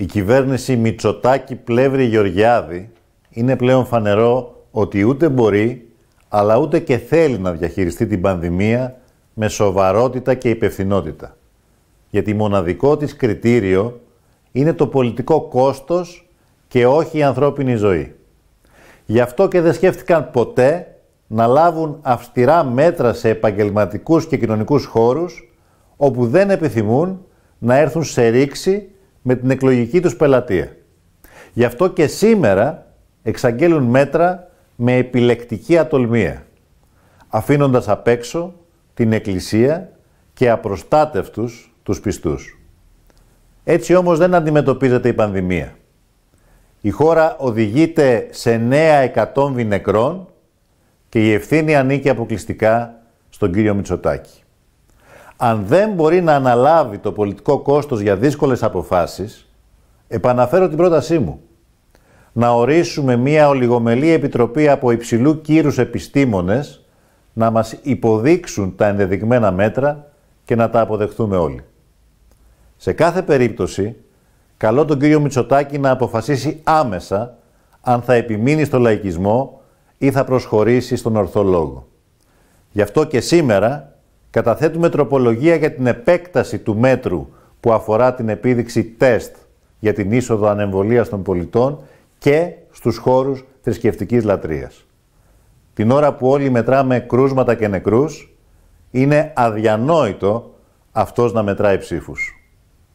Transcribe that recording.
Η κυβέρνηση Μητσοτάκη Πλεύρη Γεωργιάδη είναι πλέον φανερό ότι ούτε μπορεί, αλλά ούτε και θέλει να διαχειριστεί την πανδημία με σοβαρότητα και υπευθυνότητα. Γιατί μοναδικό της κριτήριο είναι το πολιτικό κόστος και όχι η ανθρώπινη ζωή. Γι' αυτό και δεν σκέφτηκαν ποτέ να λάβουν αυστηρά μέτρα σε επαγγελματικούς και κοινωνικούς χώρους όπου δεν επιθυμούν να έρθουν σε ρήξη με την εκλογική τους πελατεία. Γι' αυτό και σήμερα εξαγγέλουν μέτρα με επιλεκτική ατολμία, αφήνοντας απ' έξω την Εκκλησία και απροστάτευτους τους πιστούς. Έτσι όμως δεν αντιμετωπίζεται η πανδημία. Η χώρα οδηγείται σε νέα εκατόμβη νεκρών και η ευθύνη ανήκει αποκλειστικά στον κύριο Μητσοτάκη αν δεν μπορεί να αναλάβει το πολιτικό κόστος για δύσκολες αποφάσεις, επαναφέρω την πρότασή μου. Να ορίσουμε μία ολιγομελή επιτροπή από υψηλού κύρους επιστήμονες να μας υποδείξουν τα ενδεδειγμένα μέτρα και να τα αποδεχθούμε όλοι. Σε κάθε περίπτωση, καλώ τον κύριο Μητσοτάκη να αποφασίσει άμεσα αν θα επιμείνει στο λαϊκισμό ή θα προσχωρήσει στον ορθό λόγο. Γι' αυτό και σήμερα Καταθέτουμε τροπολογία για την επέκταση του μέτρου που αφορά την επίδειξη τεστ για την είσοδο ανεμβολίας των πολιτών και στους χώρους θρησκευτικής λατρείας. Την ώρα που όλοι μετράμε κρούσματα και νεκρούς, είναι αδιανόητο αυτός να μετράει ψήφους.